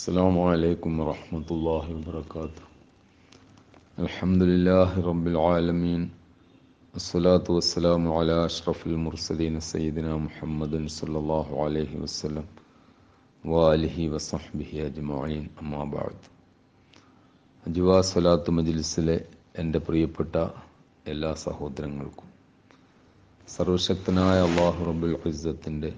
السلام عليكم ورحمة الله وبركاته الحمد لله رب العالمين الصلاة والسلام على أشرف المرسلين سيدنا محمد صلى الله عليه وسلم وآله وصحبه أجمعين أما بعد അജുവ സ്വലാത്ത് മജിലിസിലെ എൻ്റെ പ്രിയപ്പെട്ട എല്ലാ സഹോദരങ്ങൾക്കും സർവശക്തനായ അള്ളാഹു റബുൽ ഖിസത്തിൻ്റെ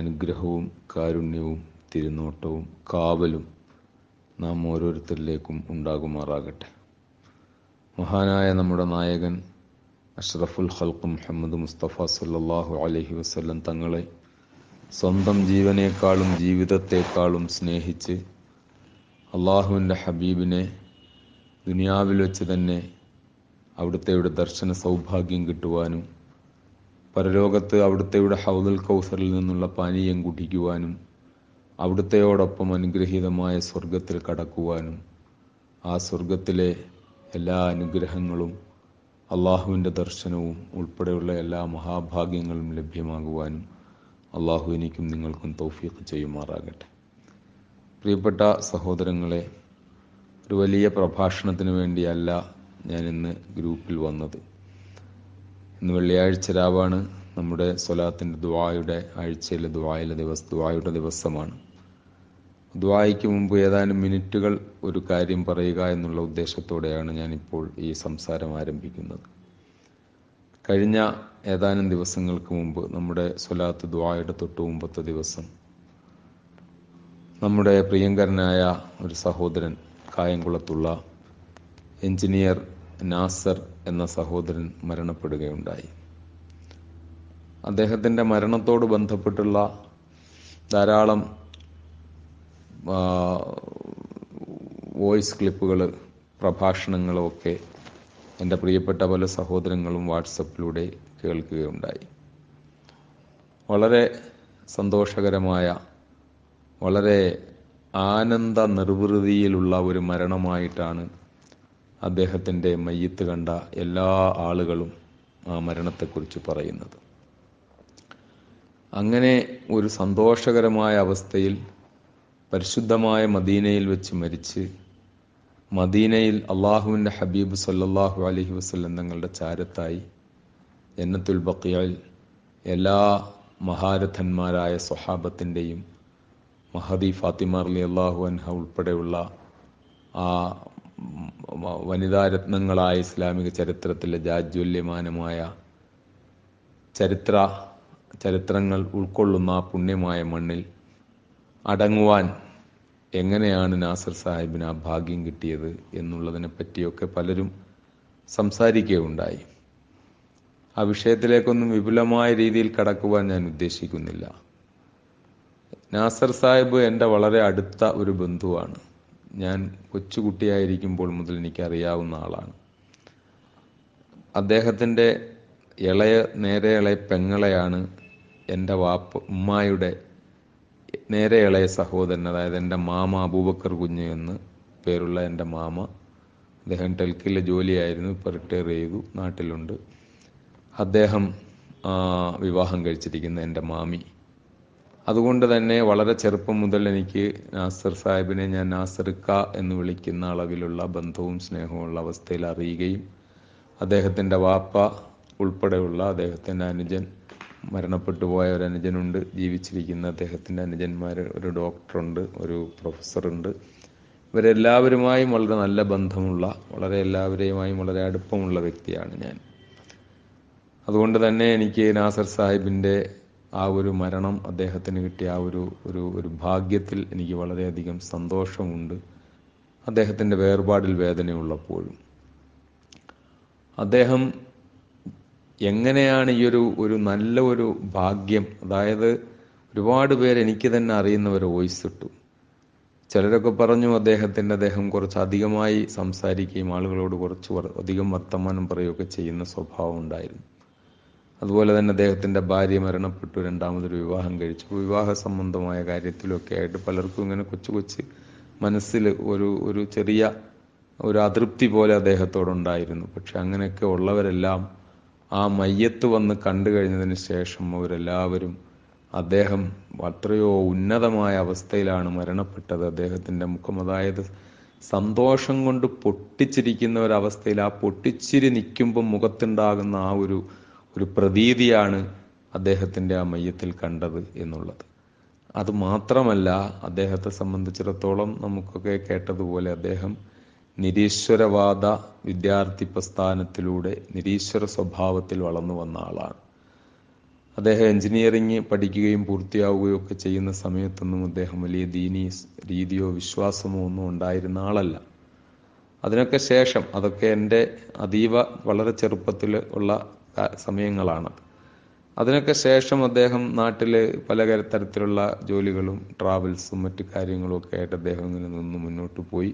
അനുഗ്രഹവും കാരുണ്യവും തിരുനോട്ടവും കാവലും നാം ഓരോരുത്തരിലേക്കും ഉണ്ടാകുമാറാകട്ടെ മഹാനായ നമ്മുടെ നായകൻ അഷ്റഫുൽ ഖൽഖ് മുഹമ്മദ് മുസ്തഫ സല്ലാഹു അലഹി വസ്ല്ലം തങ്ങളെ സ്വന്തം ജീവനേക്കാളും ജീവിതത്തെക്കാളും സ്നേഹിച്ച് അള്ളാഹുവിൻ്റെ ഹബീബിനെ ദുനിയാവിൽ വെച്ച് തന്നെ അവിടുത്തെയുടെ ദർശന സൗഭാഗ്യം കിട്ടുവാനും പരലോകത്ത് അവിടുത്തെയുടെ ഹൗദൽ കൗസറിൽ നിന്നുള്ള പാനീയം കുടിക്കുവാനും അവിടുത്തെയോടൊപ്പം അനുഗ്രഹീതമായ സ്വർഗത്തിൽ കടക്കുവാനും ആ സ്വർഗത്തിലെ എല്ലാ അനുഗ്രഹങ്ങളും അള്ളാഹുവിൻ്റെ ദർശനവും ഉൾപ്പെടെയുള്ള എല്ലാ മഹാഭാഗ്യങ്ങളും ലഭ്യമാകുവാനും അള്ളാഹു എനിക്കും നിങ്ങൾക്കും തൗഫീഖ് ചെയ്യുമാറാകട്ടെ പ്രിയപ്പെട്ട സഹോദരങ്ങളെ ഒരു വലിയ പ്രഭാഷണത്തിന് വേണ്ടിയല്ല ഞാനിന്ന് ഗ്രൂപ്പിൽ വന്നത് ഇന്ന് വെള്ളിയാഴ്ച രാവാണ് നമ്മുടെ സ്വലാത്തിൻ്റെ ദുവായുടെ ആഴ്ചയിലെ ദുവായിലെ ദിവസം ദുവായുടെ ദിവസമാണ് ദ്വായ്ക്ക് മുമ്പ് ഏതാനും മിനിറ്റുകൾ ഒരു കാര്യം പറയുക എന്നുള്ള ഉദ്ദേശത്തോടെയാണ് ഞാനിപ്പോൾ ഈ സംസാരം ആരംഭിക്കുന്നത് കഴിഞ്ഞ ഏതാനും ദിവസങ്ങൾക്ക് മുമ്പ് നമ്മുടെ സ്വലാത്ത് ദ്വായുടെ തൊട്ട് മുമ്പത്തെ ദിവസം നമ്മുടെ പ്രിയങ്കരനായ ഒരു സഹോദരൻ കായംകുളത്തുള്ള എഞ്ചിനീയർ നാസർ എന്ന സഹോദരൻ മരണപ്പെടുകയുണ്ടായി അദ്ദേഹത്തിൻ്റെ മരണത്തോട് ബന്ധപ്പെട്ടുള്ള ധാരാളം വോയിസ് ക്ലിപ്പുകൾ പ്രഭാഷണങ്ങളൊക്കെ എൻ്റെ പ്രിയപ്പെട്ട പല സഹോദരങ്ങളും വാട്സപ്പിലൂടെ കേൾക്കുകയുണ്ടായി വളരെ സന്തോഷകരമായ വളരെ ആനന്ദ നിർവൃതിയിലുള്ള ഒരു മരണമായിട്ടാണ് അദ്ദേഹത്തിൻ്റെ മയ്യത്ത് കണ്ട എല്ലാ ആളുകളും ആ മരണത്തെക്കുറിച്ച് പറയുന്നത് അങ്ങനെ ഒരു സന്തോഷകരമായ അവസ്ഥയിൽ പരിശുദ്ധമായ മദീനയിൽ വെച്ച് മരിച്ച് മദീനയിൽ അള്ളാഹുവിൻ്റെ ഹബീബ് സല്ലാഹു അലഹി വസ്ലം തങ്ങളുടെ ചാരത്തായി എന്നത്തുൽ ബക്കിയയിൽ എല്ലാ മഹാരഥന്മാരായ സ്വഹാബത്തിൻ്റെയും മഹദി ഫാത്തിമ അലി അള്ളാഹു അൻഹ ഉൾപ്പെടെയുള്ള ആ വനിതാ രത്നങ്ങളായ ഇസ്ലാമിക ചരിത്രത്തിലെ ജാജ്വല്യമാനമായ ചരിത്ര ചരിത്രങ്ങൾ ഉൾക്കൊള്ളുന്ന ആ പുണ്യമായ മണ്ണിൽ അടങ്ങുവാൻ എങ്ങനെയാണ് നാസർ സാഹിബിന് ആ ഭാഗ്യം കിട്ടിയത് എന്നുള്ളതിനെ പറ്റിയൊക്കെ പലരും സംസാരിക്കുകയുണ്ടായി ആ വിഷയത്തിലേക്കൊന്നും വിപുലമായ രീതിയിൽ കടക്കുവാൻ ഞാൻ ഉദ്ദേശിക്കുന്നില്ല നാസർ സാഹിബ് എൻ്റെ വളരെ അടുത്ത ഒരു ബന്ധുവാണ് ഞാൻ കൊച്ചുകുട്ടിയായിരിക്കുമ്പോൾ മുതൽ എനിക്കറിയാവുന്ന ആളാണ് അദ്ദേഹത്തിൻ്റെ ഇളയ നേരെ ഇളയ പെങ്ങളെയാണ് എൻ്റെ വാപ്പ ഉമ്മായുടെ നേരെ ഇളയ സഹോദരൻ അതായത് എൻ്റെ മാമ അബൂബക്കർ കുഞ്ഞ് എന്ന് പേരുള്ള എൻ്റെ മാമ അദ്ദേഹം ടെൽക്കിലെ ജോലിയായിരുന്നു ഇപ്പോൾ റിട്ടയർ ചെയ്തു നാട്ടിലുണ്ട് അദ്ദേഹം വിവാഹം കഴിച്ചിരിക്കുന്ന എൻ്റെ മാമി അതുകൊണ്ട് തന്നെ വളരെ ചെറുപ്പം മുതൽ എനിക്ക് നാസർ സാഹിബിനെ ഞാൻ നാസർക്ക എന്ന് വിളിക്കുന്ന അളവിലുള്ള ബന്ധവും സ്നേഹവുമുള്ള അവസ്ഥയിൽ അറിയുകയും അദ്ദേഹത്തിൻ്റെ വാപ്പ ഉൾപ്പെടെയുള്ള അദ്ദേഹത്തിൻ്റെ അനുജൻ മരണപ്പെട്ടു പോയ ഒരു അനുജനുണ്ട് ജീവിച്ചിരിക്കുന്ന അദ്ദേഹത്തിൻ്റെ അനുജന്മാർ ഒരു ഡോക്ടറുണ്ട് ഒരു പ്രൊഫസറുണ്ട് ഇവരെല്ലാവരുമായും വളരെ നല്ല ബന്ധമുള്ള വളരെ എല്ലാവരെയുമായും വളരെ അടുപ്പമുള്ള വ്യക്തിയാണ് ഞാൻ അതുകൊണ്ട് തന്നെ എനിക്ക് നാസർ സാഹിബിൻ്റെ ആ ഒരു മരണം അദ്ദേഹത്തിന് കിട്ടിയ ആ ഒരു ഒരു ഒരു ഭാഗ്യത്തിൽ എനിക്ക് വളരെയധികം സന്തോഷമുണ്ട് അദ്ദേഹത്തിൻ്റെ വേർപാടിൽ വേദനയുള്ളപ്പോഴും അദ്ദേഹം എങ്ങനെയാണ് ഈ ഒരു ഒരു നല്ല ഒരു ഭാഗ്യം അതായത് ഒരുപാട് പേര് എനിക്ക് തന്നെ അറിയുന്നവർ വോയിസ് ഇട്ടു ചിലരൊക്കെ പറഞ്ഞു അദ്ദേഹത്തിൻ്റെ അദ്ദേഹം കുറച്ച് അധികമായി സംസാരിക്കുകയും ആളുകളോട് കുറച്ച് അധികം വർത്തമാനം പറയുകയൊക്കെ ചെയ്യുന്ന സ്വഭാവം ഉണ്ടായിരുന്നു അതുപോലെ തന്നെ അദ്ദേഹത്തിൻ്റെ ഭാര്യ മരണപ്പെട്ടു രണ്ടാമതൊരു വിവാഹം കഴിച്ചു വിവാഹ സംബന്ധമായ കാര്യത്തിലൊക്കെ ആയിട്ട് പലർക്കും ഇങ്ങനെ കൊച്ചു കൊച്ച് മനസ്സിൽ ഒരു ഒരു ചെറിയ ഒരു അതൃപ്തി പോലെ അദ്ദേഹത്തോടുണ്ടായിരുന്നു പക്ഷെ അങ്ങനെയൊക്കെ ഉള്ളവരെല്ലാം ആ മയ്യത്ത് വന്ന് കണ്ടു കഴിഞ്ഞതിന് ശേഷം അവരെല്ലാവരും അദ്ദേഹം അത്രയോ ഉന്നതമായ അവസ്ഥയിലാണ് മരണപ്പെട്ടത് അദ്ദേഹത്തിൻ്റെ മുഖം അതായത് സന്തോഷം കൊണ്ട് പൊട്ടിച്ചിരിക്കുന്ന ഒരവസ്ഥയിൽ ആ പൊട്ടിച്ചിരി നിൽക്കുമ്പോൾ മുഖത്തുണ്ടാകുന്ന ആ ഒരു ഒരു പ്രതീതിയാണ് അദ്ദേഹത്തിൻ്റെ ആ മയ്യത്തിൽ കണ്ടത് എന്നുള്ളത് അത് മാത്രമല്ല അദ്ദേഹത്തെ സംബന്ധിച്ചിടത്തോളം നമുക്കൊക്കെ കേട്ടതുപോലെ അദ്ദേഹം നിരീശ്വരവാദ വിദ്യാർത്ഥി പ്രസ്ഥാനത്തിലൂടെ നിരീശ്വര സ്വഭാവത്തിൽ വളർന്നു വന്ന ആളാണ് അദ്ദേഹം എഞ്ചിനീയറിംഗ് പഠിക്കുകയും പൂർത്തിയാവുകയും ഒക്കെ ചെയ്യുന്ന സമയത്തൊന്നും അദ്ദേഹം വലിയ ദീനീ രീതിയോ വിശ്വാസമോ ഒന്നും ഉണ്ടായിരുന്ന ആളല്ല അതിനൊക്കെ ശേഷം അതൊക്കെ എൻ്റെ അതീവ വളരെ ചെറുപ്പത്തിൽ ഉള്ള സമയങ്ങളാണ് അതിനൊക്കെ ശേഷം അദ്ദേഹം നാട്ടിൽ പല തരത്തിലുള്ള ജോലികളും ട്രാവൽസും മറ്റു കാര്യങ്ങളും ഒക്കെ ആയിട്ട് അദ്ദേഹം ഇങ്ങനെ നിന്ന് മുന്നോട്ട് പോയി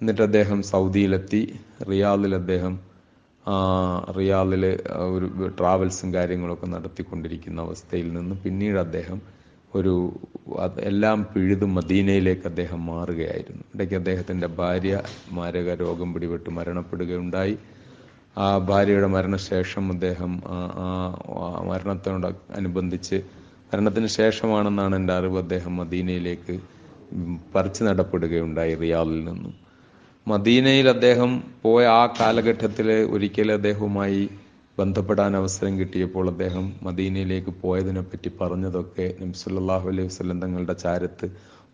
എന്നിട്ട് അദ്ദേഹം സൗദിയിലെത്തി റിയാദിൽ അദ്ദേഹം റിയാദിൽ ഒരു ട്രാവൽസും കാര്യങ്ങളൊക്കെ നടത്തിക്കൊണ്ടിരിക്കുന്ന അവസ്ഥയിൽ നിന്ന് പിന്നീട് അദ്ദേഹം ഒരു എല്ലാം പിഴുത് മദീനയിലേക്ക് അദ്ദേഹം മാറുകയായിരുന്നു ഇടയ്ക്ക് അദ്ദേഹത്തിൻ്റെ ഭാര്യ മാരക രോഗം പിടിപെട്ട് മരണപ്പെടുകയുണ്ടായി ആ ഭാര്യയുടെ മരണശേഷം അദ്ദേഹം ആ മരണത്തോട് അനുബന്ധിച്ച് മരണത്തിന് ശേഷമാണെന്നാണ് എൻ്റെ അറിവ് അദ്ദേഹം മദീനയിലേക്ക് പറിച്ചു നടപ്പെടുകയുണ്ടായി റിയാദിൽ നിന്നും മദീനയിൽ അദ്ദേഹം പോയ ആ കാലഘട്ടത്തിൽ ഒരിക്കൽ അദ്ദേഹവുമായി ബന്ധപ്പെടാൻ അവസരം കിട്ടിയപ്പോൾ അദ്ദേഹം മദീനയിലേക്ക് പോയതിനെ പറ്റി പറഞ്ഞതൊക്കെ നബ്സല്ലാഹു അലൈഹി വസ്ലം തങ്ങളുടെ ചാരത്ത്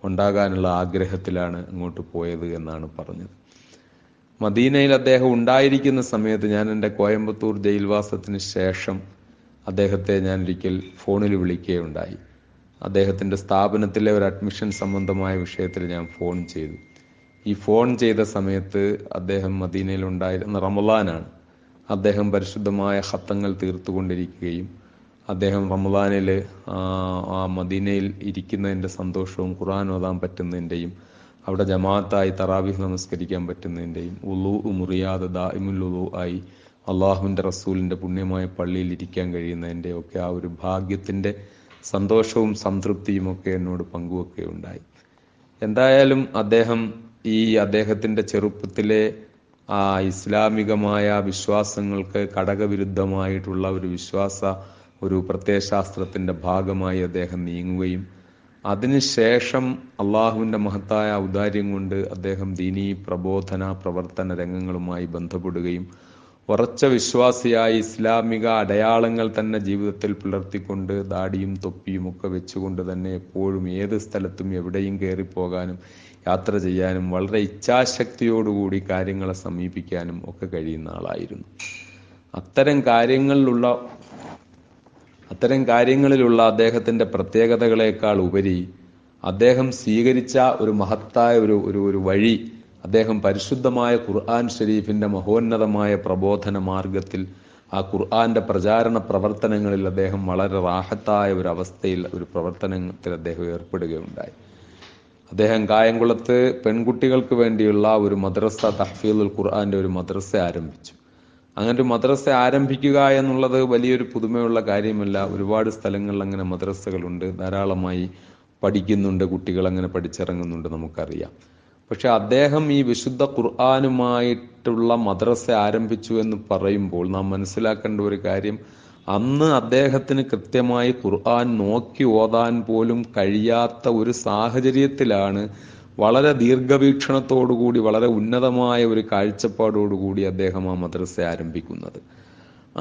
ഉണ്ടാകാനുള്ള ആഗ്രഹത്തിലാണ് ഇങ്ങോട്ട് പോയത് എന്നാണ് പറഞ്ഞത് മദീനയിൽ അദ്ദേഹം ഉണ്ടായിരിക്കുന്ന സമയത്ത് ഞാൻ എൻ്റെ കോയമ്പത്തൂർ ജയിൽവാസത്തിന് ശേഷം അദ്ദേഹത്തെ ഞാൻ ഒരിക്കൽ ഫോണിൽ വിളിക്കുകയുണ്ടായി അദ്ദേഹത്തിൻ്റെ സ്ഥാപനത്തിലെ ഒരു അഡ്മിഷൻ സംബന്ധമായ വിഷയത്തിൽ ഞാൻ ഫോൺ ചെയ്തു ഈ ഫോൺ ചെയ്ത സമയത്ത് അദ്ദേഹം മദീനയിൽ ഉണ്ടായിരുന്ന റമലാനാണ് അദ്ദേഹം പരിശുദ്ധമായ ഹത്തങ്ങൾ തീർത്തുകൊണ്ടിരിക്കുകയും അദ്ദേഹം റമലാനിൽ ആ മദീനയിൽ ഇരിക്കുന്നതിൻ്റെ സന്തോഷവും ഖുറാൻ ഓതാൻ പറ്റുന്നതിൻ്റെയും അവിടെ ജമാഅത്തായി തറാവിഹ് നമസ്കരിക്കാൻ പറ്റുന്നതിൻ്റെയും ഉലു മുറിയാതെ ദാഇമുൽ ഉളു ആയി അള്ളാഹുവിൻ്റെ റസൂലിൻ്റെ പുണ്യമായ പള്ളിയിൽ ഇരിക്കാൻ കഴിയുന്നതിൻ്റെ ഒക്കെ ആ ഒരു ഭാഗ്യത്തിൻ്റെ സന്തോഷവും സംതൃപ്തിയും ഒക്കെ എന്നോട് പങ്കുവെക്കുകയുണ്ടായി എന്തായാലും അദ്ദേഹം ഈ അദ്ദേഹത്തിൻ്റെ ചെറുപ്പത്തിലെ ആ ഇസ്ലാമികമായ വിശ്വാസങ്ങൾക്ക് കടകവിരുദ്ധമായിട്ടുള്ള ഒരു വിശ്വാസ ഒരു പ്രത്യയശാസ്ത്രത്തിൻ്റെ ഭാഗമായി അദ്ദേഹം നീങ്ങുകയും അതിനുശേഷം അള്ളാഹുവിൻ്റെ മഹത്തായ ഔദാര്യം കൊണ്ട് അദ്ദേഹം ദീനീ പ്രബോധന പ്രവർത്തന രംഗങ്ങളുമായി ബന്ധപ്പെടുകയും ഉറച്ച വിശ്വാസിയായ ഇസ്ലാമിക അടയാളങ്ങൾ തന്നെ ജീവിതത്തിൽ പുലർത്തിക്കൊണ്ട് ദാടിയും തൊപ്പിയും ഒക്കെ വെച്ചുകൊണ്ട് തന്നെ എപ്പോഴും ഏത് സ്ഥലത്തും എവിടെയും കയറിപ്പോകാനും യാത്ര ചെയ്യാനും വളരെ ഇച്ഛാശക്തിയോടുകൂടി കാര്യങ്ങളെ സമീപിക്കാനും ഒക്കെ കഴിയുന്ന ആളായിരുന്നു അത്തരം കാര്യങ്ങളിലുള്ള അത്തരം കാര്യങ്ങളിലുള്ള അദ്ദേഹത്തിൻ്റെ പ്രത്യേകതകളേക്കാൾ ഉപരി അദ്ദേഹം സ്വീകരിച്ച ഒരു മഹത്തായ ഒരു ഒരു വഴി അദ്ദേഹം പരിശുദ്ധമായ ഖുർആൻ ഷരീഫിൻ്റെ മഹോന്നതമായ പ്രബോധന മാർഗത്തിൽ ആ ഖുർആന്റെ പ്രചാരണ പ്രവർത്തനങ്ങളിൽ അദ്ദേഹം വളരെ റാഹത്തായ ഒരു അവസ്ഥയിൽ ഒരു പ്രവർത്തനത്തിൽ അദ്ദേഹം ഏർപ്പെടുകയുണ്ടായി അദ്ദേഹം കായംകുളത്ത് പെൺകുട്ടികൾക്ക് വേണ്ടിയുള്ള ഒരു മദ്രസ തഹഫീദുൽ ഖുർആന്റെ ഒരു മദ്രസ ആരംഭിച്ചു അങ്ങനെ ഒരു മദ്രസ ആരംഭിക്കുക എന്നുള്ളത് വലിയൊരു പുതുമയുള്ള കാര്യമല്ല ഒരുപാട് സ്ഥലങ്ങളിൽ അങ്ങനെ മദ്രസകളുണ്ട് ധാരാളമായി പഠിക്കുന്നുണ്ട് കുട്ടികൾ അങ്ങനെ പഠിച്ചിറങ്ങുന്നുണ്ട് നമുക്കറിയാം പക്ഷെ അദ്ദേഹം ഈ വിശുദ്ധ ഖുർആാനുമായിട്ടുള്ള മദ്രസ ആരംഭിച്ചു എന്ന് പറയുമ്പോൾ നാം മനസ്സിലാക്കേണ്ട ഒരു കാര്യം അന്ന് അദ്ദേഹത്തിന് കൃത്യമായി ഖുർആൻ നോക്കി ഓതാൻ പോലും കഴിയാത്ത ഒരു സാഹചര്യത്തിലാണ് വളരെ ദീർഘവീക്ഷണത്തോടുകൂടി വളരെ ഉന്നതമായ ഒരു കാഴ്ചപ്പാടോടുകൂടി അദ്ദേഹം ആ മദ്രസ ആരംഭിക്കുന്നത്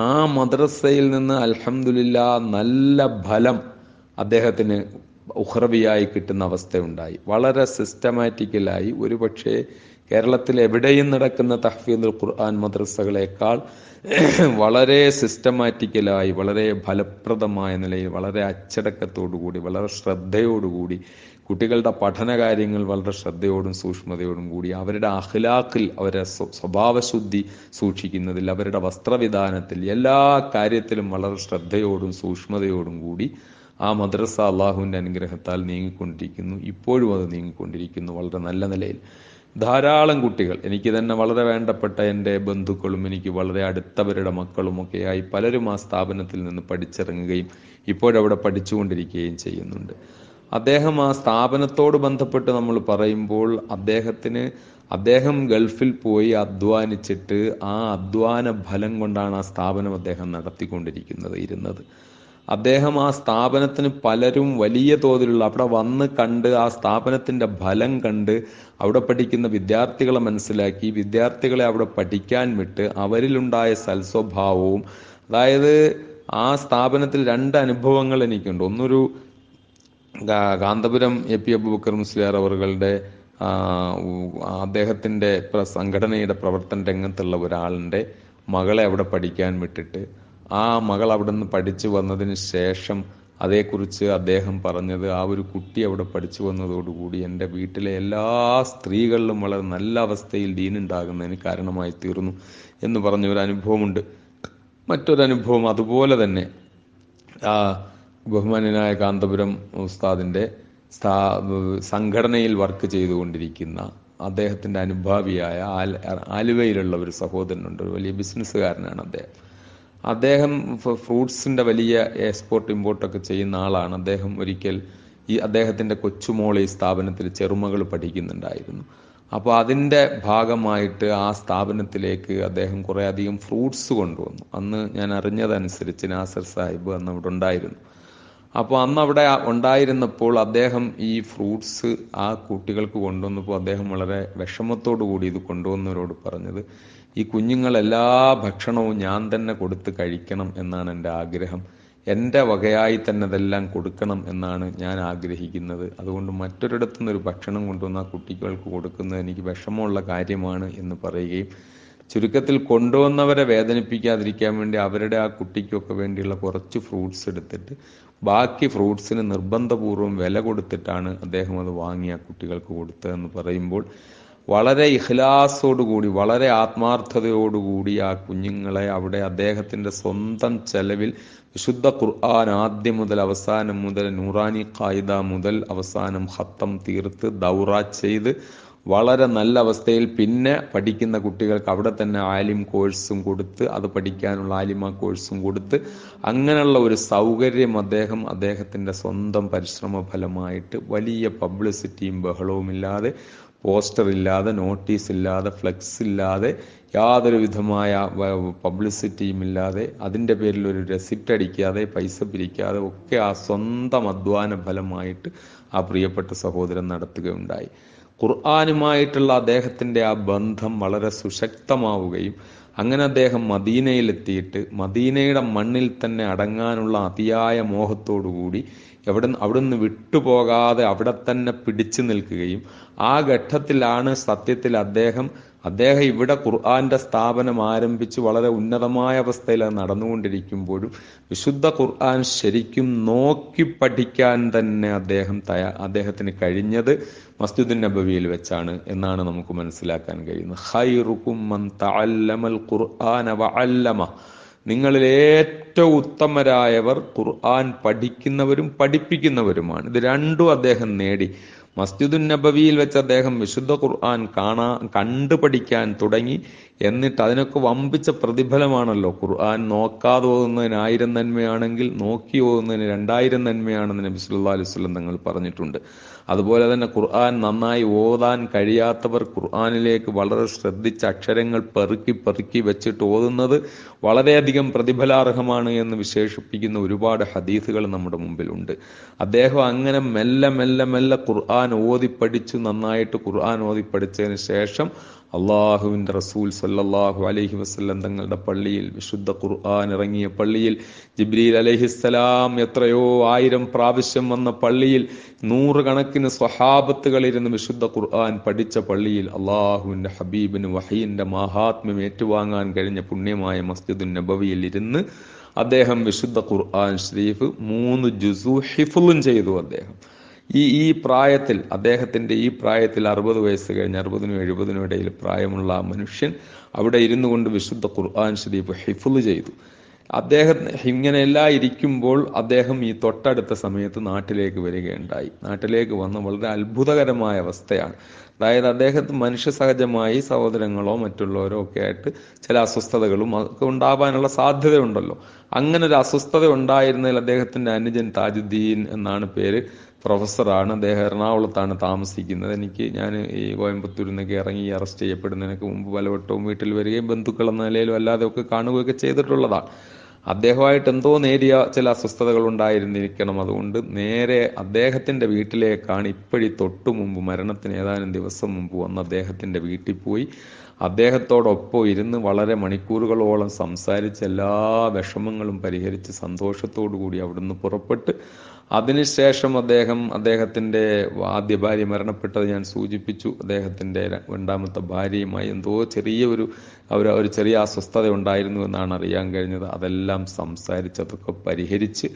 ആ മദ്രസയിൽ നിന്ന് അലഹമില്ല നല്ല ഫലം അദ്ദേഹത്തിന് ഉഹ്രവിയായി കിട്ടുന്ന അവസ്ഥയുണ്ടായി വളരെ സിസ്റ്റമാറ്റിക്കലായി ഒരുപക്ഷെ കേരളത്തിൽ എവിടെയും നടക്കുന്ന തഹ്ഫീദുൽ ഖുർആൻ മദ്രസകളേക്കാൾ വളരെ സിസ്റ്റമാറ്റിക്കലായി വളരെ ഫലപ്രദമായ നിലയിൽ വളരെ അച്ചടക്കത്തോടുകൂടി വളരെ ശ്രദ്ധയോടുകൂടി കുട്ടികളുടെ പഠന കാര്യങ്ങൾ വളരെ ശ്രദ്ധയോടും സൂക്ഷ്മതയോടും കൂടി അവരുടെ അഖ്ലാഖിൽ അവരെ സ്വഭാവശുദ്ധി സൂക്ഷിക്കുന്നതിൽ അവരുടെ വസ്ത്രവിധാനത്തിൽ എല്ലാ കാര്യത്തിലും വളരെ ശ്രദ്ധയോടും സൂക്ഷ്മതയോടും കൂടി ആ മദ്രസ അള്ളാഹുവിൻ്റെ അനുഗ്രഹത്താൽ നീങ്ങിക്കൊണ്ടിരിക്കുന്നു ഇപ്പോഴും അത് നീങ്ങിക്കൊണ്ടിരിക്കുന്നു വളരെ നല്ല നിലയിൽ ധാരാളം കുട്ടികൾ എനിക്ക് തന്നെ വളരെ വേണ്ടപ്പെട്ട എൻ്റെ ബന്ധുക്കളും എനിക്ക് വളരെ അടുത്തവരുടെ മക്കളും ഒക്കെയായി പലരും ആ സ്ഥാപനത്തിൽ നിന്ന് പഠിച്ചിറങ്ങുകയും ഇപ്പോഴവിടെ പഠിച്ചുകൊണ്ടിരിക്കുകയും ചെയ്യുന്നുണ്ട് അദ്ദേഹം ആ സ്ഥാപനത്തോട് ബന്ധപ്പെട്ട് നമ്മൾ പറയുമ്പോൾ അദ്ദേഹത്തിന് അദ്ദേഹം ഗൾഫിൽ പോയി അധ്വാനിച്ചിട്ട് ആ അധ്വാന ഫലം കൊണ്ടാണ് ആ സ്ഥാപനം അദ്ദേഹം നടത്തിക്കൊണ്ടിരിക്കുന്നത് ഇരുന്നത് അദ്ദേഹം ആ സ്ഥാപനത്തിന് പലരും വലിയ തോതിലുള്ള അവിടെ വന്ന് കണ്ട് ആ സ്ഥാപനത്തിൻ്റെ ഫലം കണ്ട് അവിടെ പഠിക്കുന്ന വിദ്യാർത്ഥികളെ മനസ്സിലാക്കി വിദ്യാർത്ഥികളെ അവിടെ പഠിക്കാൻ വിട്ട് അവരിലുണ്ടായ സൽസ്വഭാവവും അതായത് ആ സ്ഥാപനത്തിൽ രണ്ട് അനുഭവങ്ങൾ എനിക്കുണ്ട് ഒന്നൊരു കാന്തപുരം എ പി അബുബക്കർ മുസ്ലിയാർ അവരുടെ അദ്ദേഹത്തിൻ്റെ സംഘടനയുടെ പ്രവർത്തന രംഗത്തുള്ള ഒരാളിൻ്റെ മകളെ അവിടെ പഠിക്കാൻ വിട്ടിട്ട് ആ മകൾ അവിടെ നിന്ന് പഠിച്ചു വന്നതിന് ശേഷം അതേക്കുറിച്ച് അദ്ദേഹം പറഞ്ഞത് ആ ഒരു കുട്ടി അവിടെ പഠിച്ചു വന്നതോടുകൂടി എൻ്റെ വീട്ടിലെ എല്ലാ സ്ത്രീകളിലും വളരെ നല്ല അവസ്ഥയിൽ ദീനുണ്ടാകുന്നതിന് കാരണമായി തീർന്നു എന്ന് പറഞ്ഞ ഒരു അനുഭവമുണ്ട് മറ്റൊരനുഭവം അതുപോലെ തന്നെ ആ ബഹുമാനായ കാന്തപുരം ഉസ്താദിൻ്റെ സ്ഥാ സംഘടനയിൽ വർക്ക് ചെയ്തുകൊണ്ടിരിക്കുന്ന അദ്ദേഹത്തിൻ്റെ അനുഭാവിയായ ആലുവയിലുള്ള ഒരു സഹോദരനുണ്ട് ഒരു വലിയ ബിസിനസ്സുകാരനാണ് അദ്ദേഹം അദ്ദേഹം ഫ്രൂട്ട്സിൻ്റെ വലിയ എക്സ്പോർട്ട് ഇമ്പോർട്ടൊക്കെ ചെയ്യുന്ന ആളാണ് അദ്ദേഹം ഒരിക്കൽ ഈ അദ്ദേഹത്തിൻ്റെ കൊച്ചുമോളി ഈ സ്ഥാപനത്തിൽ ചെറുമകൾ പഠിക്കുന്നുണ്ടായിരുന്നു അപ്പോൾ അതിൻ്റെ ഭാഗമായിട്ട് ആ സ്ഥാപനത്തിലേക്ക് അദ്ദേഹം കുറേ അധികം ഫ്രൂട്ട്സ് കൊണ്ടുവന്നു അന്ന് ഞാൻ അറിഞ്ഞതനുസരിച്ച് നാസർ സാഹിബ് അന്ന് അവിടെ ഉണ്ടായിരുന്നു അപ്പോൾ അന്ന് അവിടെ ഉണ്ടായിരുന്നപ്പോൾ അദ്ദേഹം ഈ ഫ്രൂട്ട്സ് ആ കുട്ടികൾക്ക് കൊണ്ടുവന്നപ്പോൾ അദ്ദേഹം വളരെ വിഷമത്തോടു കൂടി ഇത് കൊണ്ടുവന്നവരോട് പറഞ്ഞത് ഈ കുഞ്ഞുങ്ങളെല്ലാ ഭക്ഷണവും ഞാൻ തന്നെ കൊടുത്ത് കഴിക്കണം എന്നാണ് എൻ്റെ ആഗ്രഹം എൻ്റെ വകയായി തന്നെ അതെല്ലാം കൊടുക്കണം എന്നാണ് ഞാൻ ആഗ്രഹിക്കുന്നത് അതുകൊണ്ട് മറ്റൊരിടത്തു നിന്നൊരു ഭക്ഷണം കൊണ്ടുവന്ന കുട്ടികൾക്ക് കൊടുക്കുന്നത് എനിക്ക് വിഷമമുള്ള കാര്യമാണ് എന്ന് പറയുകയും ചുരുക്കത്തിൽ കൊണ്ടുവന്നവരെ വേദനിപ്പിക്കാതിരിക്കാൻ വേണ്ടി അവരുടെ ആ കുട്ടിക്കൊക്കെ വേണ്ടിയുള്ള കുറച്ച് ഫ്രൂട്ട്സ് എടുത്തിട്ട് ബാക്കി ഫ്രൂട്ട്സിന് നിർബന്ധപൂർവ്വം വില കൊടുത്തിട്ടാണ് അദ്ദേഹം അത് വാങ്ങി ആ കുട്ടികൾക്ക് കൊടുത്തതെന്ന് പറയുമ്പോൾ വളരെ കൂടി വളരെ ആത്മാർത്ഥതയോടുകൂടി ആ കുഞ്ഞുങ്ങളെ അവിടെ അദ്ദേഹത്തിൻ്റെ സ്വന്തം ചെലവിൽ വിശുദ്ധ ഖുർആൻ ആദ്യം മുതൽ അവസാനം മുതൽ നൂറാനി കായിദ മുതൽ അവസാനം ഹത്തം തീർത്ത് ദൗറ ചെയ്ത് വളരെ നല്ല അവസ്ഥയിൽ പിന്നെ പഠിക്കുന്ന കുട്ടികൾക്ക് അവിടെ തന്നെ ആലിം കോഴ്സും കൊടുത്ത് അത് പഠിക്കാനുള്ള ആലിമ കോഴ്സും കൊടുത്ത് അങ്ങനെയുള്ള ഒരു സൗകര്യം അദ്ദേഹം അദ്ദേഹത്തിൻ്റെ സ്വന്തം പരിശ്രമ ഫലമായിട്ട് വലിയ പബ്ലിസിറ്റിയും ബഹളവും ഇല്ലാതെ പോസ്റ്റർ ഇല്ലാതെ നോട്ടീസ് ഇല്ലാതെ ഫ്ലെക്സ് ഇല്ലാതെ യാതൊരു വിധമായ പബ്ലിസിറ്റിയും ഇല്ലാതെ അതിൻ്റെ പേരിൽ ഒരു റെസിപ്റ്റ് അടിക്കാതെ പൈസ പിരിക്കാതെ ഒക്കെ ആ സ്വന്തം അധ്വാന ഫലമായിട്ട് ആ പ്രിയപ്പെട്ട സഹോദരൻ നടത്തുകയുണ്ടായി ഖുർആാനുമായിട്ടുള്ള അദ്ദേഹത്തിൻ്റെ ആ ബന്ധം വളരെ സുശക്തമാവുകയും അങ്ങനെ അദ്ദേഹം മദീനയിലെത്തിയിട്ട് മദീനയുടെ മണ്ണിൽ തന്നെ അടങ്ങാനുള്ള അതിയായ മോഹത്തോടുകൂടി എവിടെ അവിടുന്ന് വിട്ടുപോകാതെ അവിടെ തന്നെ പിടിച്ചു നിൽക്കുകയും ആ ഘട്ടത്തിലാണ് സത്യത്തിൽ അദ്ദേഹം അദ്ദേഹം ഇവിടെ ഖുർആാന്റെ സ്ഥാപനം ആരംഭിച്ച് വളരെ ഉന്നതമായ അവസ്ഥയിൽ നടന്നുകൊണ്ടിരിക്കുമ്പോഴും വിശുദ്ധ ഖുർആൻ ശരിക്കും നോക്കി പഠിക്കാൻ തന്നെ അദ്ദേഹം തയ്യാ അദ്ദേഹത്തിന് കഴിഞ്ഞത് മസ്ജിദുൻ നബവിയിൽ വെച്ചാണ് എന്നാണ് നമുക്ക് മനസ്സിലാക്കാൻ കഴിയുന്നത് ഖുർആന വഅല്ലമ നിങ്ങളിൽ ഏറ്റവും ഉത്തമരായവർ ഖുർആൻ പഠിക്കുന്നവരും പഠിപ്പിക്കുന്നവരുമാണ് ഇത് രണ്ടും അദ്ദേഹം നേടി മസ്ജിദുൻ നബവിയിൽ വെച്ച് അദ്ദേഹം വിശുദ്ധ ഖുർആൻ കാണാ കണ്ടു പഠിക്കാൻ തുടങ്ങി എന്നിട്ട് അതിനൊക്കെ വമ്പിച്ച പ്രതിഫലമാണല്ലോ ഖുർആൻ നോക്കാതെ പോകുന്നതിന് ആയിരം നന്മയാണെങ്കിൽ നോക്കി പോകുന്നതിന് രണ്ടായിരം നന്മയാണെന്ന് നബി സല്ലാ അലൈവല്ലം തങ്ങൾ പറഞ്ഞിട്ടുണ്ട് അതുപോലെ തന്നെ ഖുർആൻ നന്നായി ഓതാൻ കഴിയാത്തവർ ഖുർആനിലേക്ക് വളരെ ശ്രദ്ധിച്ച് അക്ഷരങ്ങൾ പെറുക്കി പെറുക്കി വെച്ചിട്ട് ഓതുന്നത് വളരെയധികം പ്രതിഫലാർഹമാണ് എന്ന് വിശേഷിപ്പിക്കുന്ന ഒരുപാട് ഹദീസുകൾ നമ്മുടെ മുമ്പിലുണ്ട് അദ്ദേഹം അങ്ങനെ മെല്ലെ മെല്ലെ മെല്ലെ ഖുർആൻ ഓതി പഠിച്ചു നന്നായിട്ട് ഖുർആൻ ഓതി പഠിച്ചതിന് ശേഷം അള്ളാഹുവിൻ്റെ റസൂൽ സല്ലാഹു അലഹി വസ്ലം തങ്ങളുടെ പള്ളിയിൽ വിശുദ്ധ ഖുർആൻ ഇറങ്ങിയ പള്ളിയിൽ ജിബ്രീൽ അലഹിസ്സലാം എത്രയോ ആയിരം പ്രാവശ്യം വന്ന പള്ളിയിൽ നൂറുകണക്കിന് സ്വഹാബത്തുകളിരുന്ന് വിശുദ്ധ ഖുർആൻ പഠിച്ച പള്ളിയിൽ അള്ളാഹുവിൻ്റെ ഹബീബിന് വഹീൻ്റെ മഹാത്മ്യം ഏറ്റുവാങ്ങാൻ കഴിഞ്ഞ പുണ്യമായ മസ്ജിദുൻ നബവിയിൽ ഇരുന്ന് അദ്ദേഹം വിശുദ്ധ ഖുർആൻ ഷരീഫ് മൂന്ന് ജുസു ഹിഫുലും ചെയ്തു അദ്ദേഹം ഈ ഈ പ്രായത്തിൽ അദ്ദേഹത്തിൻ്റെ ഈ പ്രായത്തിൽ അറുപത് വയസ്സ് കഴിഞ്ഞ് അറുപതിനും എഴുപതിനും ഇടയിൽ പ്രായമുള്ള ആ മനുഷ്യൻ അവിടെ ഇരുന്നു കൊണ്ട് വിശുദ്ധ ഖുർആൻ ഷരീഫ് ഹിഫുൽ ചെയ്തു അദ്ദേഹം ഇങ്ങനെയെല്ലാം ഇരിക്കുമ്പോൾ അദ്ദേഹം ഈ തൊട്ടടുത്ത സമയത്ത് നാട്ടിലേക്ക് വരികയുണ്ടായി നാട്ടിലേക്ക് വന്ന വളരെ അത്ഭുതകരമായ അവസ്ഥയാണ് അതായത് അദ്ദേഹത്തിന് മനുഷ്യസഹജമായി സഹോദരങ്ങളോ മറ്റുള്ളവരോ ഒക്കെ ആയിട്ട് ചില അസ്വസ്ഥതകളും ഒക്കെ ഉണ്ടാവാനുള്ള സാധ്യതയുണ്ടല്ലോ അങ്ങനെ ഒരു അസ്വസ്ഥത ഉണ്ടായിരുന്നതിൽ അദ്ദേഹത്തിൻ്റെ അനുജൻ താജുദ്ദീൻ എന്നാണ് പേര് പ്രൊഫസറാണ് അദ്ദേഹം എറണാകുളത്താണ് താമസിക്കുന്നത് എനിക്ക് ഞാൻ ഈ കോയമ്പത്തൂരിൽ നിന്നൊക്കെ ഇറങ്ങി അറസ്റ്റ് ചെയ്യപ്പെടുന്നതിനൊക്കെ മുമ്പ് പലവട്ടവും വീട്ടിൽ വരികയും ബന്ധുക്കൾ എന്ന നിലയിലും അല്ലാതെ ഒക്കെ കാണുകയൊക്കെ ചെയ്തിട്ടുള്ളതാണ് അദ്ദേഹമായിട്ട് എന്തോ നേരിയ ചില അസ്വസ്ഥതകൾ ഉണ്ടായിരുന്നിരിക്കണം അതുകൊണ്ട് നേരെ അദ്ദേഹത്തിൻ്റെ വീട്ടിലേക്കാണ് ഇപ്പോഴി തൊട്ടു മുമ്പ് മരണത്തിന് ഏതാനും ദിവസം മുമ്പ് വന്ന് അദ്ദേഹത്തിൻ്റെ വീട്ടിൽ പോയി അദ്ദേഹത്തോടൊപ്പം ഇരുന്ന് വളരെ മണിക്കൂറുകളോളം സംസാരിച്ച് എല്ലാ വിഷമങ്ങളും പരിഹരിച്ച് സന്തോഷത്തോടു കൂടി അവിടുന്ന് പുറപ്പെട്ട് അതിനുശേഷം അദ്ദേഹം അദ്ദേഹത്തിൻ്റെ ആദ്യ ഭാര്യ മരണപ്പെട്ടത് ഞാൻ സൂചിപ്പിച്ചു അദ്ദേഹത്തിൻ്റെ രണ്ടാമത്തെ ഭാര്യയുമായി എന്തോ ചെറിയ ഒരു അവർ ഒരു ചെറിയ അസ്വസ്ഥത ഉണ്ടായിരുന്നു എന്നാണ് അറിയാൻ കഴിഞ്ഞത് അതെല്ലാം സംസാരിച്ചതൊക്കെ പരിഹരിച്ച്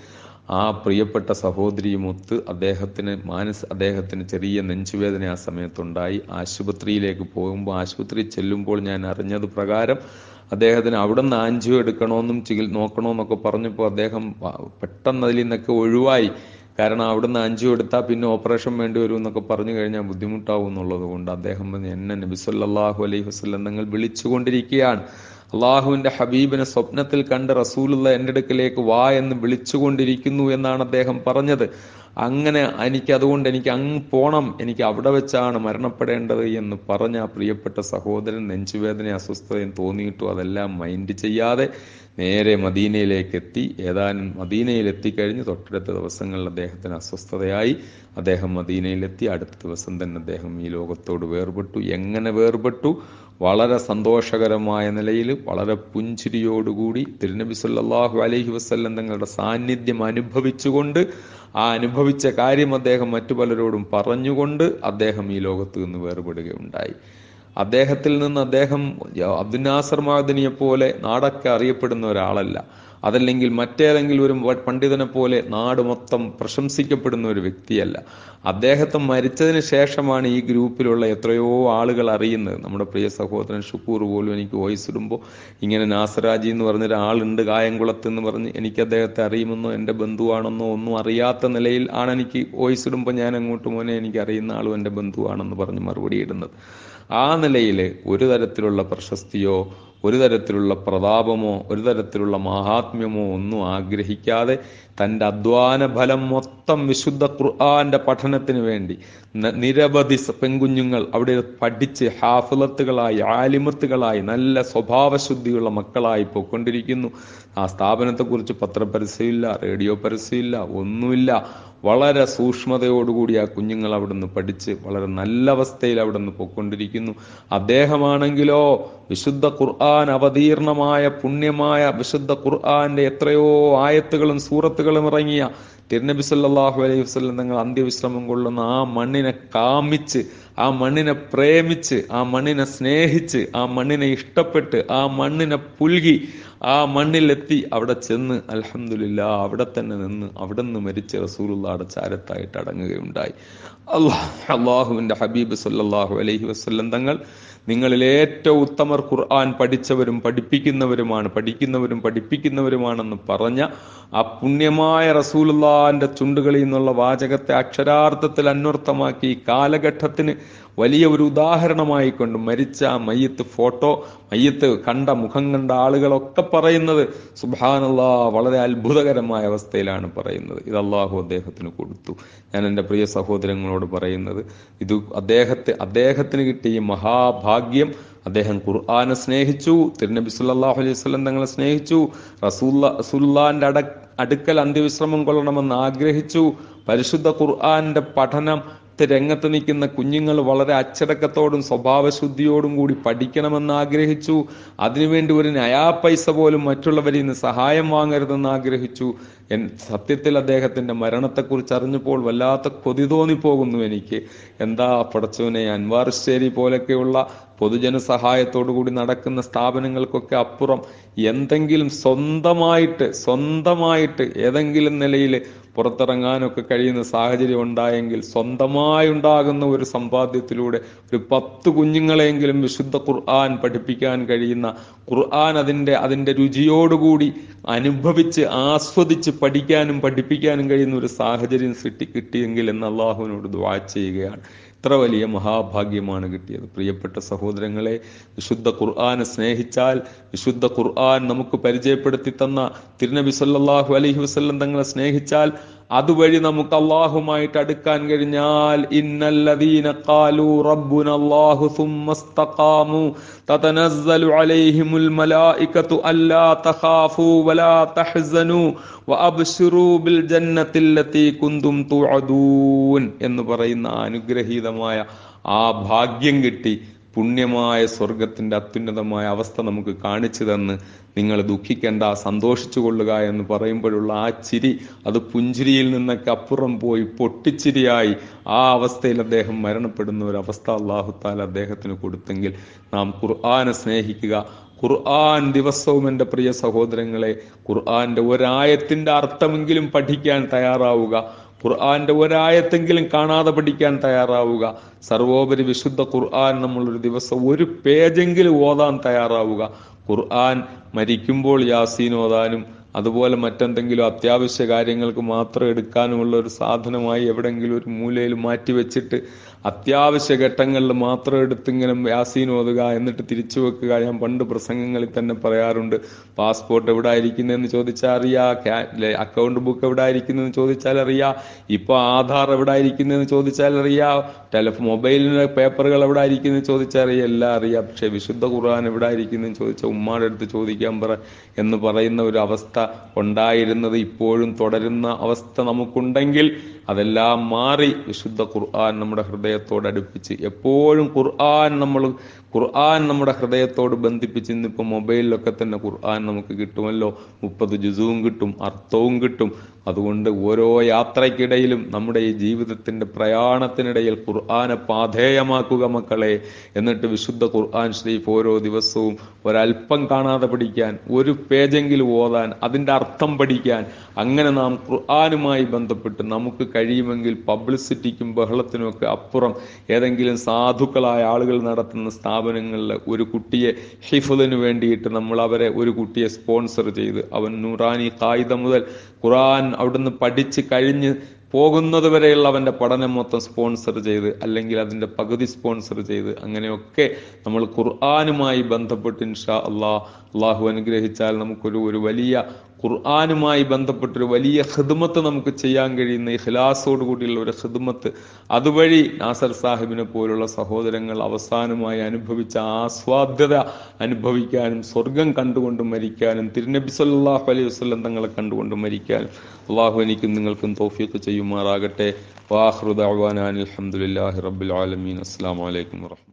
ആ പ്രിയപ്പെട്ട സഹോദരിയുമൊത്ത് അദ്ദേഹത്തിന് മാനസ് അദ്ദേഹത്തിന് ചെറിയ നെഞ്ചുവേദന ആ സമയത്തുണ്ടായി ആശുപത്രിയിലേക്ക് പോകുമ്പോൾ ആശുപത്രി ചെല്ലുമ്പോൾ ഞാൻ അറിഞ്ഞത് പ്രകാരം അദ്ദേഹത്തിന് അവിടെ നിന്ന് ആഞ്ചു എടുക്കണമെന്നും ചികി നോക്കണമെന്നൊക്കെ പറഞ്ഞപ്പോൾ അദ്ദേഹം പെട്ടെന്ന് അതിൽ നിന്നൊക്കെ ഒഴിവായി കാരണം നിന്ന് ആഞ്ചു എടുത്താൽ പിന്നെ ഓപ്പറേഷൻ വേണ്ടി വരും എന്നൊക്കെ പറഞ്ഞു കഴിഞ്ഞാൽ ബുദ്ധിമുട്ടാവും എന്നുള്ളത് കൊണ്ട് അദ്ദേഹം എന്നെ നബിസ്വല്ലാഹു അലൈഹി വസ്ലം നിങ്ങൾ വിളിച്ചുകൊണ്ടിരിക്കുകയാണ് അള്ളാഹുവിന്റെ ഹബീബിനെ സ്വപ്നത്തിൽ കണ്ട് റസൂലുള്ള എൻ്റെ അടുക്കലേക്ക് വാ എന്ന് വിളിച്ചുകൊണ്ടിരിക്കുന്നു എന്നാണ് അദ്ദേഹം പറഞ്ഞത് അങ്ങനെ എനിക്ക് അതുകൊണ്ട് എനിക്ക് അങ്ങ് പോണം എനിക്ക് അവിടെ വെച്ചാണ് മരണപ്പെടേണ്ടത് എന്ന് പറഞ്ഞ ആ പ്രിയപ്പെട്ട സഹോദരൻ നെഞ്ചുവേദന അസ്വസ്ഥതയും തോന്നിയിട്ടു അതെല്ലാം മൈൻഡ് ചെയ്യാതെ നേരെ മദീനയിലേക്ക് എത്തി ഏതാനും മദീനയിൽ എത്തിക്കഴിഞ്ഞ് തൊട്ടടുത്ത ദിവസങ്ങളിൽ അദ്ദേഹത്തിന് അസ്വസ്ഥതയായി അദ്ദേഹം മദീനയിലെത്തി അടുത്ത ദിവസം തന്നെ അദ്ദേഹം ഈ ലോകത്തോട് വേർപെട്ടു എങ്ങനെ വേർപെട്ടു വളരെ സന്തോഷകരമായ നിലയിൽ വളരെ പുഞ്ചിരിയോടുകൂടി തിരുനബി സല്ലാഹു അലഹി വസ്ല്ലം തങ്ങളുടെ സാന്നിധ്യം അനുഭവിച്ചുകൊണ്ട് ആ അനുഭവിച്ച കാര്യം അദ്ദേഹം മറ്റു പലരോടും പറഞ്ഞുകൊണ്ട് അദ്ദേഹം ഈ ലോകത്ത് നിന്ന് വേർപെടുകയുണ്ടായി അദ്ദേഹത്തിൽ നിന്ന് അദ്ദേഹം അബ്ദുനാസർ നാസർ മാദിനിയെ പോലെ നാടൊക്കെ അറിയപ്പെടുന്ന ഒരാളല്ല അതല്ലെങ്കിൽ മറ്റേതെങ്കിലും ഒരു പണ്ഡിതനെ പോലെ നാട് മൊത്തം പ്രശംസിക്കപ്പെടുന്ന ഒരു വ്യക്തിയല്ല അദ്ദേഹത്തെ മരിച്ചതിന് ശേഷമാണ് ഈ ഗ്രൂപ്പിലുള്ള എത്രയോ ആളുകൾ അറിയുന്നത് നമ്മുടെ പ്രിയ സഹോദരൻ ഷുക്കൂർ പോലും എനിക്ക് വോയിസ് ഇടുമ്പോൾ ഇങ്ങനെ നാസരാജി എന്ന് പറഞ്ഞൊരാളുണ്ട് ഒരാളുണ്ട് കായംകുളത്ത് എന്ന് പറഞ്ഞ് എനിക്ക് അദ്ദേഹത്തെ അറിയുമെന്നോ എൻ്റെ ബന്ധുവാണെന്നോ ഒന്നും അറിയാത്ത നിലയിൽ ആണ് എനിക്ക് വോയിസ് ഇടുമ്പോൾ ഞാൻ അങ്ങോട്ട് മോനെ എനിക്ക് അറിയുന്ന ആളും എൻ്റെ ബന്ധുവാണെന്ന് പറഞ്ഞ് മറുപടി ഇടുന്നത് ആ നിലയിൽ ഒരു തരത്തിലുള്ള പ്രശസ്തിയോ ഒരു തരത്തിലുള്ള പ്രതാപമോ ഒരു തരത്തിലുള്ള മഹാത്മ്യമോ ഒന്നും ആഗ്രഹിക്കാതെ തൻ്റെ അധ്വാന ഫലം മൊത്തം വിശുദ്ധ ഖുർആന്റെ പഠനത്തിന് വേണ്ടി നിരവധി പെൺകുഞ്ഞുങ്ങൾ അവിടെ പഠിച്ച് ഹാഫിലത്തുകളായി ആലിമത്തുകളായി നല്ല സ്വഭാവശുദ്ധിയുള്ള മക്കളായി പോയിക്കൊണ്ടിരിക്കുന്നു ആ സ്ഥാപനത്തെക്കുറിച്ച് പത്രപരസ്യമില്ല റേഡിയോ പരസ്യമില്ല ഒന്നുമില്ല വളരെ സൂക്ഷ്മതയോടുകൂടി ആ കുഞ്ഞുങ്ങൾ അവിടുന്ന് പഠിച്ച് വളരെ നല്ല അവസ്ഥയിൽ അവിടുന്ന് പൊക്കൊണ്ടിരിക്കുന്നു അദ്ദേഹമാണെങ്കിലോ വിശുദ്ധ ഖുർആൻ അവതീർണമായ പുണ്യമായ വിശുദ്ധ ഖുർആന്റെ എത്രയോ ആയത്തുകളും സൂറത്തുകളും ഇറങ്ങിയ തിരുനബി സല്ലാഹു അലൈഹി വസ്ലം നിങ്ങൾ അന്ത്യവിശ്രമം കൊള്ളുന്ന ആ മണ്ണിനെ കാമിച്ച് ആ മണ്ണിനെ പ്രേമിച്ച് ആ മണ്ണിനെ സ്നേഹിച്ച് ആ മണ്ണിനെ ഇഷ്ടപ്പെട്ട് ആ മണ്ണിനെ പുൽകി ആ മണ്ണിലെത്തി അവിടെ ചെന്ന് അലഹമില്ല അവിടെ തന്നെ നിന്ന് അവിടെ നിന്ന് മരിച്ച റസൂലുള്ളയുടെ ചാരത്തായിട്ട് അടങ്ങുകയുണ്ടായി അള്ളാഹ് അള്ളാഹുവിൻ്റെ ഹബീബ് സല്ലാഹു അലൈഹി വസ്ല്ലം തങ്ങൾ നിങ്ങളിൽ ഏറ്റവും ഉത്തമർ ഖുർആൻ പഠിച്ചവരും പഠിപ്പിക്കുന്നവരുമാണ് പഠിക്കുന്നവരും പഠിപ്പിക്കുന്നവരുമാണെന്ന് പറഞ്ഞ ആ പുണ്യമായ റസൂലുള്ളാന്റെ ചുണ്ടുകളിൽ നിന്നുള്ള വാചകത്തെ അക്ഷരാർത്ഥത്തിൽ അന്വർത്ഥമാക്കി കാലഘട്ടത്തിന് വലിയ ഒരു ഉദാഹരണമായി കൊണ്ട് മരിച്ച മയ്യത്ത് ഫോട്ടോ മയ്യത്ത് കണ്ട മുഖം കണ്ട ആളുകളൊക്കെ പറയുന്നത് സുബാനല്ലാ വളരെ അത്ഭുതകരമായ അവസ്ഥയിലാണ് പറയുന്നത് ഇത് അള്ളാഹു അദ്ദേഹത്തിന് കൊടുത്തു ഞാൻ എൻ്റെ പ്രിയ സഹോദരങ്ങളോട് പറയുന്നത് ഇത് അദ്ദേഹത്തെ അദ്ദേഹത്തിന് കിട്ടിയ മഹാഭാഗ്യം അദ്ദേഹം ഖുർആാനെ സ്നേഹിച്ചു തിരുനബി സുല്ലാഹു അലൈഹി വസ്ലം തങ്ങളെ സ്നേഹിച്ചു റസൂല്ല റസൂല്ലാൻ്റെ അട അടുക്കൽ അന്ത്യവിശ്രമം കൊള്ളണമെന്ന് ആഗ്രഹിച്ചു പരിശുദ്ധ ഖുർആാന്റെ പഠനം രംഗത്ത് നിൽക്കുന്ന കുഞ്ഞുങ്ങൾ വളരെ അച്ചടക്കത്തോടും സ്വഭാവശുദ്ധിയോടും കൂടി പഠിക്കണമെന്ന് ആഗ്രഹിച്ചു അതിനുവേണ്ടി ഒരു നയാ പൈസ പോലും മറ്റുള്ളവരിൽ നിന്ന് സഹായം വാങ്ങരുതെന്ന് ആഗ്രഹിച്ചു എൻ സത്യത്തിൽ അദ്ദേഹത്തിൻ്റെ മരണത്തെക്കുറിച്ച് അറിഞ്ഞപ്പോൾ വല്ലാത്ത കൊതി തോന്നിപ്പോകുന്നു എനിക്ക് എന്താ പടച്ചവനെ അൻവാർശ്ശേരി പോലൊക്കെയുള്ള പൊതുജന സഹായത്തോടു കൂടി നടക്കുന്ന സ്ഥാപനങ്ങൾക്കൊക്കെ അപ്പുറം എന്തെങ്കിലും സ്വന്തമായിട്ട് സ്വന്തമായിട്ട് ഏതെങ്കിലും നിലയിൽ പുറത്തിറങ്ങാനൊക്കെ കഴിയുന്ന സാഹചര്യം ഉണ്ടായെങ്കിൽ സ്വന്തമായി ഉണ്ടാകുന്ന ഒരു സമ്പാദ്യത്തിലൂടെ ഒരു പത്ത് കുഞ്ഞുങ്ങളെങ്കിലും വിശുദ്ധ ഖുർആൻ പഠിപ്പിക്കാൻ കഴിയുന്ന ഖുർആൻ അതിൻ്റെ അതിൻ്റെ രുചിയോടുകൂടി അനുഭവിച്ച് ആസ്വദിച്ച് പഠിക്കാനും പഠിപ്പിക്കാനും കഴിയുന്ന ഒരു സാഹചര്യം സൃഷ്ടി കിട്ടിയെങ്കിൽ എന്ന് അള്ളാഹുവിനോട് ദ്വാ ചെയ്യുകയാണ് എത്ര വലിയ മഹാഭാഗ്യമാണ് കിട്ടിയത് പ്രിയപ്പെട്ട സഹോദരങ്ങളെ വിശുദ്ധ ഖുർആാനെ സ്നേഹിച്ചാൽ വിശുദ്ധ ഖുർആൻ നമുക്ക് പരിചയപ്പെടുത്തി തന്ന തിരുനബി സല്ലാഹു അലഹി വസ്ല്ലം തങ്ങളെ സ്നേഹിച്ചാൽ അതുവഴി നമുക്ക് അള്ളാഹുമായിട്ട് അടുക്കാൻ കഴിഞ്ഞാൽ ഇന്നല്ലദീന ഖാലു അല്ലാഹു തതനസ്സലു അലൈഹിമുൽ അല്ലാ വലാ ബിൽ കുന്തും തുഅദൂൻ എന്ന് പറയുന്ന അനുഗ്രഹീതമായ ആ ഭാഗ്യം കിട്ടി പുണ്യമായ സ്വർഗത്തിന്റെ അത്യുന്നതമായ അവസ്ഥ നമുക്ക് കാണിച്ചു തന്ന് നിങ്ങൾ ദുഃഖിക്കേണ്ട സന്തോഷിച്ചു കൊള്ളുക എന്ന് പറയുമ്പോഴുള്ള ആ ചിരി അത് പുഞ്ചിരിയിൽ നിന്നൊക്കെ അപ്പുറം പോയി പൊട്ടിച്ചിരിയായി ആ അവസ്ഥയിൽ അദ്ദേഹം മരണപ്പെടുന്ന ഒരു അവസ്ഥ അള്ളാഹുത്താൽ അദ്ദേഹത്തിന് കൊടുത്തെങ്കിൽ നാം ഖുർആാനെ സ്നേഹിക്കുക ഖുർആൻ ദിവസവും എൻ്റെ പ്രിയ സഹോദരങ്ങളെ ഖുർആൻ്റെ ഒരായത്തിൻ്റെ അർത്ഥമെങ്കിലും പഠിക്കാൻ തയ്യാറാവുക ഖുർആാന്റെ ഒരായത്തെങ്കിലും കാണാതെ പഠിക്കാൻ തയ്യാറാവുക സർവോപരി വിശുദ്ധ ഖുർആൻ നമ്മളൊരു ദിവസം ഒരു പേജെങ്കിലും ഓതാൻ തയ്യാറാവുക ഖുർആൻ മരിക്കുമ്പോൾ യാസീൻ ഓതാനും അതുപോലെ മറ്റെന്തെങ്കിലും അത്യാവശ്യ കാര്യങ്ങൾക്ക് മാത്രം എടുക്കാനുമുള്ള ഒരു സാധനമായി എവിടെയെങ്കിലും ഒരു മൂലയിൽ മാറ്റി വെച്ചിട്ട് അത്യാവശ്യ ഘട്ടങ്ങളിൽ മാത്രം എടുത്തിങ്ങനെ യാസീൻ ഓതുക എന്നിട്ട് തിരിച്ചു വെക്കുക ഞാൻ പണ്ട് പ്രസംഗങ്ങളിൽ തന്നെ പറയാറുണ്ട് പാസ്പോർട്ട് എവിടെ ആയിരിക്കുന്നതെന്ന് ചോദിച്ചാൽ അറിയാം അക്കൗണ്ട് ബുക്ക് എവിടെ ആയിരിക്കുന്നതെന്ന് ചോദിച്ചാൽ അറിയാം ഇപ്പോൾ ആധാർ എവിടെ ആയിരിക്കുന്നതെന്ന് ചോദിച്ചാൽ അറിയാം ടെലഫോൺ മൊബൈലിൻ്റെ പേപ്പറുകൾ എവിടെ ആയിരിക്കുന്നതെന്ന് ചോദിച്ചാൽ അറിയാം എല്ലാം അറിയാം പക്ഷേ വിശുദ്ധ ഖുർആൻ എവിടെ ആയിരിക്കുന്നതെന്ന് ചോദിച്ചാൽ ഉമ്മാടെ അടുത്ത് ചോദിക്കാൻ പറ എന്ന് പറയുന്ന ഒരു അവസ്ഥ ഉണ്ടായിരുന്നത് ഇപ്പോഴും തുടരുന്ന അവസ്ഥ നമുക്കുണ്ടെങ്കിൽ അതെല്ലാം മാറി വിശുദ്ധ ഖുർആൻ നമ്മുടെ ഹൃദയത്തോട് അടുപ്പിച്ച് എപ്പോഴും ഖുർആൻ നമ്മൾ ഖുർആൻ നമ്മുടെ ഹൃദയത്തോട് ബന്ധിപ്പിച്ച് ഇന്നിപ്പോൾ മൊബൈലിലൊക്കെ തന്നെ ഖുർആൻ നമുക്ക് കിട്ടുമല്ലോ മുപ്പത് ജുസുവും കിട്ടും അർത്ഥവും കിട്ടും അതുകൊണ്ട് ഓരോ യാത്രയ്ക്കിടയിലും നമ്മുടെ ഈ ജീവിതത്തിൻ്റെ പ്രയാണത്തിനിടയിൽ ഖുർആനെ പാധേയമാക്കുക മക്കളെ എന്നിട്ട് വിശുദ്ധ ഖുർആൻ ഷരീഫ് ഓരോ ദിവസവും ഒരൽപ്പം കാണാതെ പഠിക്കാൻ ഒരു പേജെങ്കിലും ഓതാൻ അതിൻ്റെ അർത്ഥം പഠിക്കാൻ അങ്ങനെ നാം ഖുർആനുമായി ബന്ധപ്പെട്ട് നമുക്ക് കഴിയുമെങ്കിൽ പബ്ലിസിറ്റിക്കും ബഹളത്തിനും ഒക്കെ അപ്പുറം ഏതെങ്കിലും സാധുക്കളായ ആളുകൾ നടത്തുന്ന സ്ഥാപനം സ്ഥാപനങ്ങളിൽ ഒരു കുട്ടിയെ ഹിഫുദിന് വേണ്ടിയിട്ട് നമ്മൾ അവരെ ഒരു കുട്ടിയെ സ്പോൺസർ ചെയ്ത് അവൻ നൂറാനി കായിക മുതൽ ഖുറാൻ അവിടുന്ന് പഠിച്ച് കഴിഞ്ഞ് പോകുന്നത് വരെയുള്ള അവൻ്റെ പഠനം മൊത്തം സ്പോൺസർ ചെയ്ത് അല്ലെങ്കിൽ അതിൻ്റെ പകുതി സ്പോൺസർ ചെയ്ത് അങ്ങനെയൊക്കെ നമ്മൾ ഖുർആാനുമായി ബന്ധപ്പെട്ട് ഇൻഷാ അള്ളാഹ് അള്ളാഹു അനുഗ്രഹിച്ചാൽ നമുക്കൊരു ഒരു വലിയ ഖുർആാനുമായി ബന്ധപ്പെട്ടൊരു വലിയ ഹിദ്മത്ത് നമുക്ക് ചെയ്യാൻ കഴിയുന്ന ഇഖ്ലാസോട് കൂടിയുള്ള ഒരു ഹിദ്മത്ത് അതുവഴി നാസർ സാഹിബിനെ പോലുള്ള സഹോദരങ്ങൾ അവസാനമായി അനുഭവിച്ച ആസ്വാദ്യത അനുഭവിക്കാനും സ്വർഗം കണ്ടുകൊണ്ട് മരിക്കാനും തിരുനബി സല്ലാഹു അലൈഹി വസ്ലം തങ്ങളെ കണ്ടുകൊണ്ട് മരിക്കാനും അള്ളാഹു എനിക്കും നിങ്ങൾക്കും തോഫിയൊക്കെ ചെയ്യുമാറാകട്ടെ വാഹൃദാൻ അലഹമുല്ലാഹി റബ്ബുൽ ആലമീൻ അസ്സാം വലൈക്കും വർഹമ